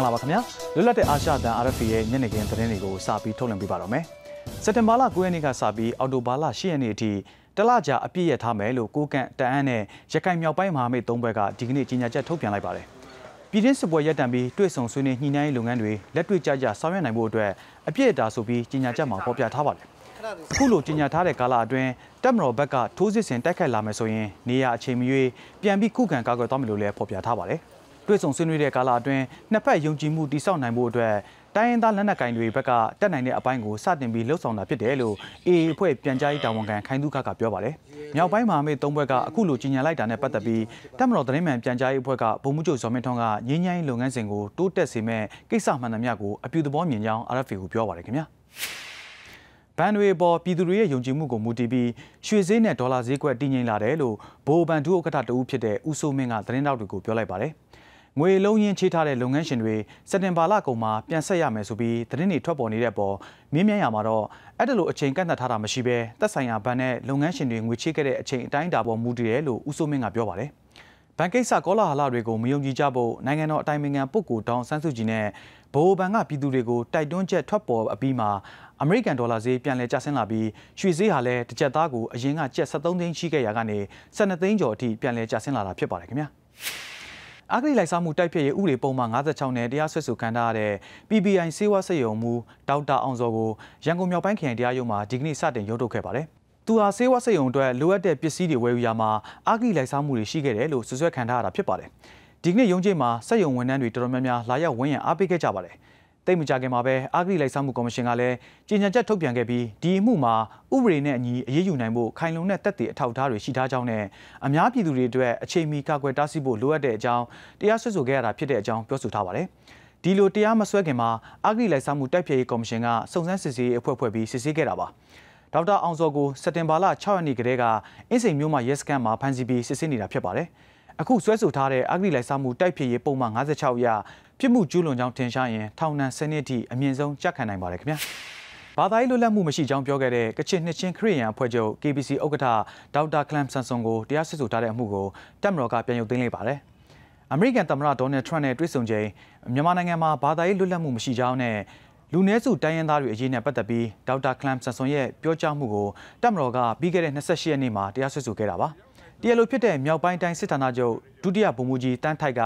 င်္ဂလာပါခင်ဗျာလွတ်လပ်တဲ့အာရှတန် RFA ရဲ့ညနေခင်းသတင်းတွေကိုစပြီးထုတ်လွှင့်ပေးပါတော့မယ်စက်တင်ဘာလ9ရက်နေ့ကစပြီးအော်တိုဘာလ10ရက်နေ့အထိတလကြာအပြည့်ရထားမယ်လို့ကိုကန့်တန်အန်းနဲ့ရခိုင်မြောက်ပိုင်းမဟာမိတ်၃ဘက်ကဒီကနေ့ကြေညာချက်ထုတ်ပြန်လိုက်ပါတယ်ပြည်တွင်းစစ်ပွဲရပ်တန့်ပြီးတွေ့ဆုံဆွေးနွေးညှိနှိုင်းရေးလုပ်ငန်းတွေလက်တွေ့ကျကျဆောင်ရွက်နိုင်ဖို့အတွက်အပြည့်အတာဆိုပြီးကြေညာချက်မှာဖော်ပြထားပါတယ်အခုလိုကြေညာထားတဲ့ကာလအတွင်းတပ်မတော်ဘက်ကထိုးစစ်ဆင်တိုက်ခိုက်လာမယ်ဆိုရင်နေရာအချိန်မရွေးပြန်ပြီးခုခံကာကွယ်သွားမယ်လို့လည်းဖော်ပြထားပါတယ်။တွေ့ဆုံဆွေးနွေးတဲ့ကာလအတွင်းနှစ်ဖက်ယုံကြည်မှုတည်ဆောက်နိုင်ဖို့အတွက်တိုင်းရင်းသားလက်နက်ကိုင်တွေဘက်ကတက်နိုင်တဲ့အပိုင်းကိုစတင်ပြီးလှုပ်ဆောင်တာဖြစ်တယ်လို့ AA အဖွဲ့ပြန်ကြားရေးတာဝန်ခံခိုင်သူခကပြောပါတယ်။မြောက်ပိုင်းမဟာမိတ်၃ဘက်ကအခုလိုကြီးညာလိုက်တာနဲ့ပတ်သက်ပြီးတပ်မတော်သတင်းမှန်ပြန်ကြားရေးအဖွဲ့ကဗိုလ်မှူးချုပ်ဇော်မင်းထွန်းကငင်းငိုင်းလုပ်ငန်းစဉ်ကိုတိုးတက်စေမဲ့ကိစ္စမှန်သမျှကိုအပြူသဘောမြင်ကြောင်း RFA ကိုပြောပါတယ်ခင်ဗျာ။ဘဏ်တွေပေါ်ပြည်သူတွေရဲ့ယုံကြည်မှုကိုမူတည်ပြီးရွှေဈေးနဲ့ဒေါ်လာဈေးကွက်တည်ငြိမ်လာတယ်လို့ဘိုးဘန်ဒူဥက္ကဋ္ဌတဦးဖြစ်တဲ့ဦးစိုးမင်းကသတင်းတောက်တွေကိုပြောလိုက်ပါတယ်။ငွေလုံးရင်းချေထားတဲ့လုပ်ငန်းရှင်တွေစက်တင်ဘာလကုန်မှာပြန်ဆက်ရမယ်ဆိုပြီးသတင်းတွေထွက်ပေါ်နေတဲ့အပေါ်မြင်းမြန်ရမှာတော့အဲ့ဒါလိုအချိန်ကန့်သတ်ထားတာမရှိဘဲသက်ဆိုင်ရာဘဏ်နဲ့လုပ်ငန်းရှင်တွေငွေချေခဲ့တဲ့အချိန်အတိုင်းအတာပေါ်မူတည်တယ်လို့ဦးစိုးမင်းကပြောပါတယ်ဘဏ်ကိစ္စကောလာဟလတွေကိုမယုံကြည်ကြဖို့နိုင်ငံတော်အတိုင်ပင်ခံပုဂ္ဂိုလ်ဒေါန်ဆန်းစုကြည်နဲ့ဗဟိုဘဏ်ကပြည်သူတွေကိုတိုက်တွန်းချက်ထွက်ပေါ်အပြီးမှာအမေရိကန်ဒေါ်လာဈေးပြန်လည်ကျဆင်းလာပြီးရွှေဈေးဟာလည်းတစ်ကျပ်သားကိုအရင်ကကျပ်73သိန်းရှိခဲ့ရာကနေ72သိန်းကျော်အထိပြန်လည်ကျဆင်းလာတာဖြစ်ပါတယ်ခင်ဗျာ။အဂရိလိုက်စားမှုတိုက်ဖျက်ရေးဥပဒေပုံမှန်56နဲ့တရားစွဲဆိုခံထားရတဲ့ PBI စေဝါစေယုံမူဒေါက်တာအောင်စောကိုရန်ကုန်မြောက်ပိုင်းခရိုင်တရားရုံးမှာဒီကနေ့စတင်ရုံးထုတ်ခဲ့ပါတယ်။သူဟာစေဝါစေယုံအတွက်လိုအပ်တဲ့ပစ္စည်းတွေဝယ်ယူရမှာအဂရိလိုက်စားမှုတွေရှိခဲ့တယ်လို့စွပ်စွဲခံထားရတာဖြစ်ပါတယ်။ဒီကနေ့ရုံးချိန်မှာစက်ယုံဝန်ထမ်းတွေတော်တော်များများလာရောက်ဝန်းရံအားပေးခဲ့ကြပါတယ်။တိတ်မကြခင်မှာပဲအာဂရိလိုက်စားမှုကော်မရှင်ကလည်းကြေညာချက်ထုတ်ပြန်ခဲ့ပြီးဒီအမှုမှာဥပဒေနဲ့အညီအရေးယူနိုင်ဖို့ခိုင်လုံတဲ့တက်တည်အထောက်အထားတွေရှိထားကြောင်းနဲ့အများပြည်သူတွေအတွက်အချိန်မီကာကွယ်တားဆီးဖို့လိုအပ်တဲ့အကြောင်းတရားစွဲဆိုခဲ့ရတာဖြစ်တဲ့အကြောင်းပြောဆိုထားပါတယ်။ဒီလိုတရားမစွဲခင်မှာအာဂရိလိုက်စားမှုတိုက်ဖျက်ရေးကော်မရှင်ကစုံစမ်းစစ်ဆေးအဖွဲ့ဖွဲ့ပြီးစစ်ဆေးခဲ့တာပါ။ဒေါက်တာအောင်စောကိုစက်တင်ဘာလ6ရက်နေ့ကတည်းကအင်းစိန်မြို့မှာရဲစခန်းမှာဖမ်းဆီးပြီးစစ်ဆေးနေတာဖြစ်ပါတယ်။အခုဆွဲဆိုထားတဲ့အဂတိလိုက်စားမှုတိုက်ဖြည့်ရေးပုံမှန်56အရပြစ်မှုကျူးလွန်ကြောင်းထင်ရှားရင်ထောင်ဒဏ်10နှစ်ထိအမြင့်ဆုံးကြခံနိုင်ပါတယ်ခင်ဗျာဘာသာရေးလွတ်လပ်မှုမရှိကြောင်းပြောခဲ့တဲ့ကချင်နှစ်ချင်းခရစ်ယာန်အဖွဲ့ချုပ် KBC ဥက္ကဋ္ဌဒေါက်တာကလမ်ဆန်ဆွန်ကိုတရားစွဲဆိုထားတဲ့အမှုကိုတပ်မတော်ကပြန်ရုပ်သိမ်းလိုက်ပါတယ်အမေရိကန်သမ္မတဒေါ်နယ်ထရန့်နဲ့တွေ့ဆုံချိန်မြန်မာနိုင်ငံမှာဘာသာရေးလွတ်လပ်မှုမရှိကြောင်းနဲ့လူနည်းစုတိုင်းရင်းသားတွေအရေးနဲ့ပတ်သက်ပြီးဒေါက်တာကလမ်ဆန်ဆွန်ရဲ့ပြောကြားမှုကိုတပ်မတော်ကပြီးခဲ့တဲ့28ရက်နေ့မှာတရားစွဲဆိုခဲ့တာပါ။တရားလိုဖြစ်တဲ့မြောက်ပိုင်းတိုင်းစစ်ဌာနချုပ်ဒုတိယဗိုလ်မှူးကြီးတန်းထိုက်က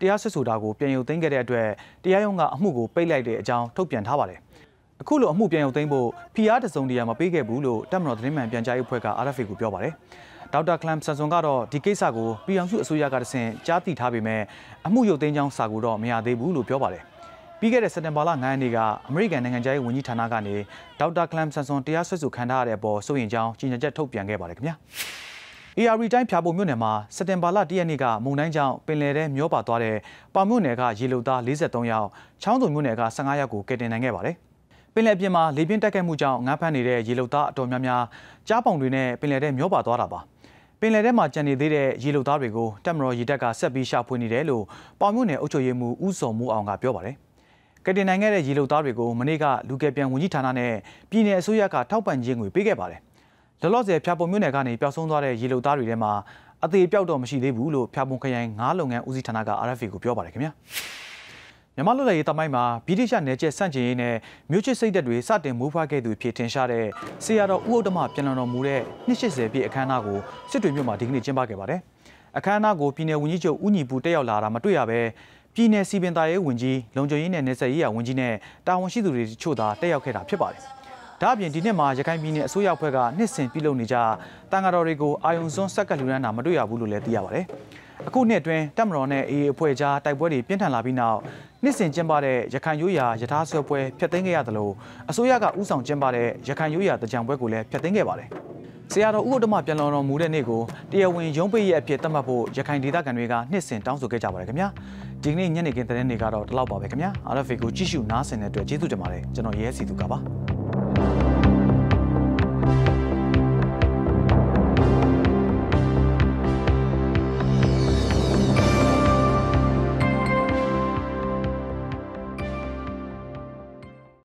တရားစွဲဆိုတာကိုပြန်ရုပ်သိမ်းခဲ့တဲ့အတွက်တရားရုံးကအမှုကိုပိတ်လိုက်တဲ့အကြောင်းထုတ်ပြန်ထားပါတယ်။အခုလိုအမှုပြန်ရုပ်သိမ်းဖို့ဖီအားတစုံတရာမပေးခဲ့ဘူးလို့တပ်မတော်သတင်းမှန်ပြန်ကြားရေးအဖွဲ့က RFA ကိုပြောပါတယ်။ဒေါက်တာကလမ်ဆန်ဆွန်ကတော့ဒီကိစ္စကိုပြည်အောင်စုအစိုးရကတဆင့်ကြားသိထားပေမဲ့အမှုရုပ်သိမ်းကြောင်းစာကိုတော့မရသေးဘူးလို့ပြောပါတယ်။ပြီးခဲ့တဲ့စက်တင်ဘာလ9ရက်နေ့ကအမေရိကန်နိုင်ငံခြားရေးဝန်ကြီးဌာနကနေဒေါက်တာကလမ်ဆန်ဆွန်တရားစွဲဆိုခံထားရတဲ့အပေါ်စိုးရင်ကြောင်းကြေညာချက်ထုတ်ပြန်ခဲ့ပါတယ်ခင်ဗျာ။ AR တိုင်းဖြာပုံမြို့နယ်မှာစက်တင်ဘာလ၁ရက်နေ့ကမုန်တိုင်းကြောင့်ပင်လယ်ထဲမျောပါသွားတဲ့ပါမြို့နယ်ကရေလုံသား43ယောက်ချောင်းစုံမြို့နယ်က15ယောက်ကိုကယ်တင်နိုင်ခဲ့ပါတယ်ပင်လယ်ပြင်မှာလေပြင်းတိုက်ခတ်မှုကြောင့်ငါးဖမ်းနေတဲ့ရေလုံသားအတော်များများကြားပုံတွေနဲ့ပင်လယ်ထဲမျောပါသွားတာပါပင်လယ်ထဲမှာကျန်နေသေးတဲ့ရေလုံသားတွေကိုတပ်မတော်ရေတပ်ကဆက်ပြီးရှာဖွေနေတယ်လို့ပေါင်မြို့နယ်အုပ်ချုပ်ရေးမှူးဦးစော်မိုးအောင်ကပြောပါတယ်ကတင်နိုင်ခဲ့တဲ့ရေလုံသားတွေကိုမနေ့ကလူကယ်ပြန်ဝန်ကြီးဌာနနဲ့ပြည်내အစိုးရကထောက်ပံ့ခြင်းငွေပေးခဲ့ပါတယ်။လောလောဆယ်ဖျာပုံမြို့နယ်ကနေပျောက်ဆုံးသွားတဲ့ရေလုံသားတွေထဲမှာအသေးပျောက်တော့မရှိသေးဘူးလို့ဖျာပုံခရိုင်ငါးလုပ်ငန်းဦးစီးဌာနက RFA ကိုပြောပါတယ်ခင်ဗျာမြန်မာလူလည်းရေးတမိုင်းမှာဗြိတိရှနယ်ကျဆန့်ကျင်ရေးနဲ့မြို့ချစ်စိတ်သက်တွေစတင်မိုးဖွားခဲ့သူဖြစ်ထင်ရှားတဲ့ဆရာတော်ဦးဥဒ္ဓမပြန်လည်တော်မူတဲ့280ပြည့်အခမ်းအနားကိုစစ်တွေမြို့မှာဒီကနေ့ကျင်းပခဲ့ပါတယ်အခမ်းအနားကိုပြည်နယ်ဝန်ကြီးချုပ်ဦးညီပူတက်ရောက်လာတာမတွေ့ရပဲပြည်နယ်စီပင်သားရေးဝန်ကြီးလုံခြုံရေးနဲ့နယ်စပ်ရေးရာဝန်ကြီးနဲ့တာဝန်ရှိသူတွေချို့သာတက်ရောက်ခဲ့တာဖြစ်ပါတယ်ဒါ့အပြင်ဒီနှစ်မှာရခိုင်ပြည်နယ်အစိုးရအဖွဲ့ကနှစ်စဉ်ပြုလုပ်နေကြတန်ဃာတော်တွေကိုအာယုံစွန်းဆက်ကလူရန်တာမတွေ့ရဘူးလို့လည်းသိရပါတယ်။အခုနှစ်အတွင်းတပ်မတော်နဲ့ AA အဖွဲ့ကြားတိုက်ပွဲတွေပြင်းထန်လာပြီးနောက်နှစ်စဉ်ကျင်းပတဲ့ရခိုင်ရိုးရာယထာဆွဲပွဲဖျက်သိမ်းခဲ့ရသလိုအစိုးရကဥဆောင်ကျင်းပတဲ့ရခိုင်ရိုးရာတကြံပွဲကိုလည်းဖျက်သိမ်းခဲ့ပါတယ်။ဆရာတော်ဥက္ကဋ္ဌမပြန်လောင်တော်မူတဲ့နေ့ကိုတရားဝင်ရုံးပိတ်ရဲ့အဖြစ်သတ်မှတ်ဖို့ရခိုင်ဒေသခံတွေကနှစ်စဉ်တောင်းဆိုခဲ့ကြပါတယ်ခင်ဗျာဒီကနေ့ညနေခင်းသတင်းတွေကတော့ဒီလောက်ပါပဲခင်ဗျာ RFA ကိုကြည့်ရှုနားဆင်တဲ့အတွက်ကျေးဇူးတင်ပါတယ်ကျွန်တော်ရဲစီသူကပါ Thank you.